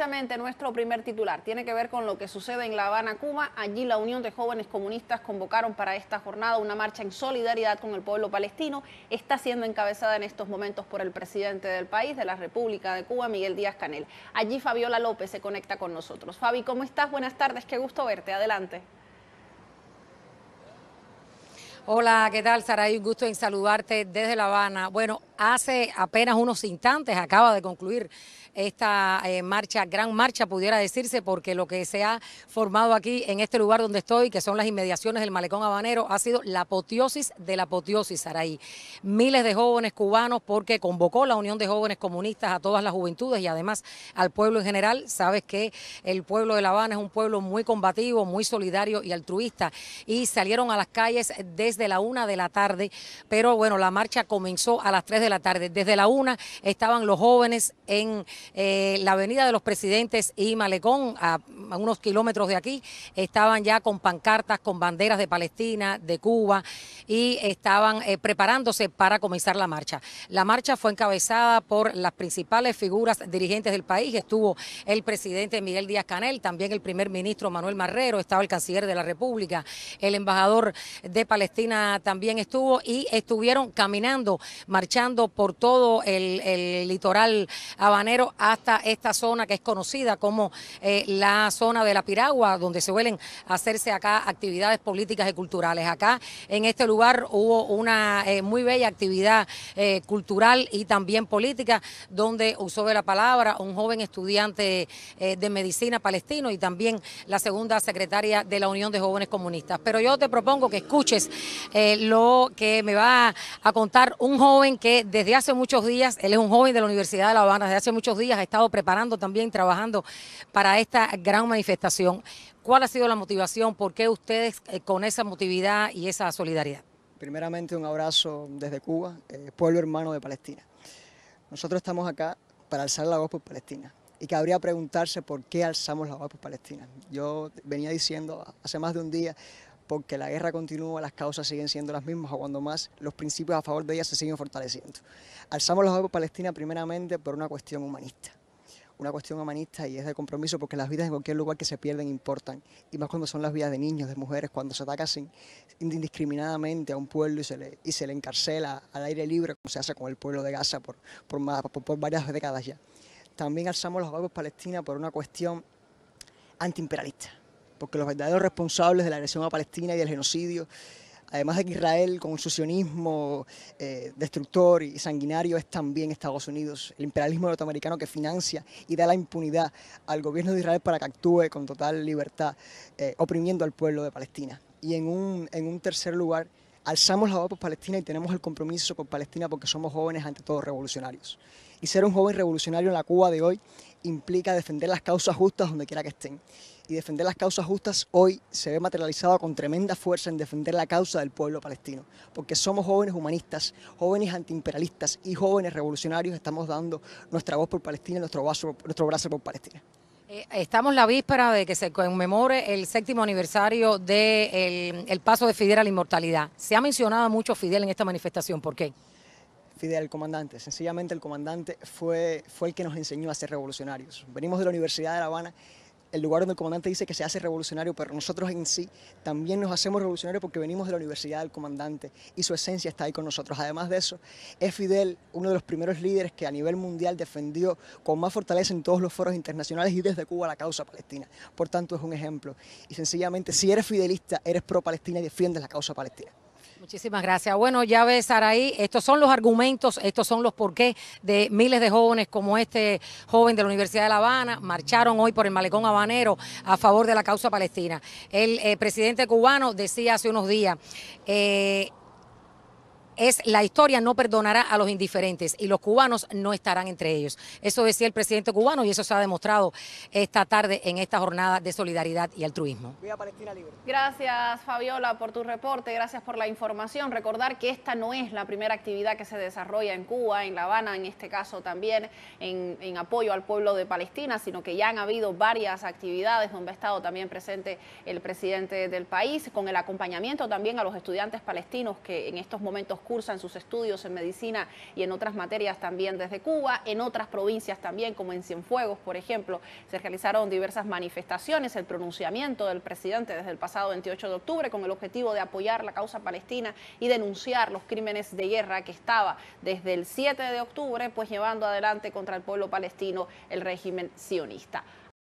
Precisamente nuestro primer titular tiene que ver con lo que sucede en La Habana, Cuba. Allí la Unión de Jóvenes Comunistas convocaron para esta jornada una marcha en solidaridad con el pueblo palestino. Está siendo encabezada en estos momentos por el presidente del país, de la República de Cuba, Miguel Díaz Canel. Allí Fabiola López se conecta con nosotros. Fabi, ¿cómo estás? Buenas tardes, qué gusto verte. Adelante. Hola, ¿qué tal, Saray? Un gusto en saludarte desde La Habana. Bueno, hace apenas unos instantes, acaba de concluir esta eh, marcha, gran marcha pudiera decirse, porque lo que se ha formado aquí en este lugar donde estoy, que son las inmediaciones del malecón habanero, ha sido la apoteosis de la apoteosis, Araí. Miles de jóvenes cubanos, porque convocó la Unión de Jóvenes Comunistas a todas las juventudes y además al pueblo en general. Sabes que el pueblo de La Habana es un pueblo muy combativo, muy solidario y altruista. Y salieron a las calles desde la una de la tarde, pero bueno, la marcha comenzó a las tres de la tarde. Desde la una estaban los jóvenes en eh, la Avenida de los Presidentes y Malecón, a, unos kilómetros de aquí, estaban ya con pancartas, con banderas de Palestina, de Cuba, y estaban eh, preparándose para comenzar la marcha. La marcha fue encabezada por las principales figuras dirigentes del país. Estuvo el presidente Miguel Díaz Canel, también el primer ministro Manuel Marrero, estaba el canciller de la República, el embajador de Palestina también estuvo y estuvieron caminando, marchando por todo el, litoral habanero hasta esta zona que es conocida como eh, la zona de la Piragua, donde se suelen hacerse acá actividades políticas y culturales. Acá en este lugar hubo una eh, muy bella actividad eh, cultural y también política, donde usó de la palabra un joven estudiante de medicina palestino y también la segunda secretaria de la Unión de Jóvenes Comunistas. Pero yo te propongo que escuches lo que me va a contar un joven que desde hace muchos días, él es un joven de la Universidad de La Habana, desde hace muchos días ha estado preparando también, trabajando para esta gran manifestación. ¿Cuál ha sido la motivación? ¿Por qué ustedes eh, con esa motividad y esa solidaridad? Primeramente un abrazo desde Cuba, eh, pueblo hermano de Palestina. Nosotros estamos acá para alzar la voz por Palestina y que preguntarse por qué alzamos la voz por Palestina. Yo venía diciendo hace más de un día, porque la guerra continúa, las causas siguen siendo las mismas o cuando más los principios a favor de ella se siguen fortaleciendo. Alzamos los ojos Palestina primeramente por una cuestión humanista una cuestión humanista y es de compromiso porque las vidas en cualquier lugar que se pierden importan, y más cuando son las vidas de niños, de mujeres, cuando se ataca sin, indiscriminadamente a un pueblo y se, le, encarcela al aire libre, como se hace con el pueblo de Gaza por, varias décadas ya. También alzamos los ojos Palestina por una cuestión antiimperialista porque los verdaderos responsables de la agresión a Palestina y del genocidio, además de que Israel con su sionismo eh, destructor y sanguinario, es también Estados Unidos, el imperialismo norteamericano que financia y da la impunidad al gobierno de Israel para que actúe con total libertad, eh, oprimiendo al pueblo de Palestina. Y en un, en un tercer lugar, alzamos la voz por Palestina y tenemos el compromiso con Palestina porque somos jóvenes ante todo revolucionarios. Y ser un joven revolucionario en la Cuba de hoy implica defender las causas justas donde quiera que estén y defender las causas justas hoy se ve materializado con tremenda fuerza en defender la causa del pueblo palestino, porque somos jóvenes humanistas, jóvenes antiimperialistas y jóvenes revolucionarios, estamos dando nuestra voz por Palestina y nuestro, brazo nuestro brazo por Palestina. Eh, estamos la víspera de que se conmemore el séptimo aniversario del de el paso de Fidel a la inmortalidad. Se ha mencionado mucho Fidel en esta manifestación, ¿por qué? Fidel, el comandante. Sencillamente el comandante fue, fue el que nos enseñó a ser revolucionarios. Venimos de la Universidad de La Habana el lugar donde el comandante dice que se hace revolucionario, pero nosotros en sí también nos hacemos revolucionarios porque venimos de la universidad del comandante y su esencia está ahí con nosotros. Además de eso, es Fidel uno de los primeros líderes que a nivel mundial defendió con más fortaleza en todos los foros internacionales y desde Cuba la causa palestina. Por tanto, es un ejemplo. Y sencillamente, si eres fidelista, eres pro Palestina y defiendes la causa palestina. Muchísimas gracias. Bueno, ya ves, Araí, estos son los argumentos, estos son los porqués de miles de jóvenes como este joven de la Universidad de La Habana, marcharon hoy por el malecón habanero a favor de la causa palestina. El eh, presidente cubano decía hace unos días, eh, es la historia no perdonará a los indiferentes y los cubanos no estarán entre ellos. Eso decía el presidente cubano y eso se ha demostrado esta tarde en esta jornada de solidaridad y altruismo. Viva Palestina Libre. Gracias Fabiola por tu reporte, gracias por la información. Recordar que esta no es la primera actividad que se desarrolla en Cuba, en La Habana en este caso también, en, en apoyo al pueblo de Palestina, sino que ya han habido varias actividades donde ha estado también presente el presidente del país, con el acompañamiento también a los estudiantes palestinos que en estos momentos cursan sus estudios en medicina y en otras materias también desde Cuba, en otras provincias también, como en Cienfuegos, por ejemplo, se realizaron diversas manifestaciones, el pronunciamiento del presidente desde el pasado 28 de octubre con el objetivo de apoyar la causa palestina y denunciar los crímenes de guerra que estaba desde el 7 de octubre, pues llevando adelante contra el pueblo palestino el régimen sionista.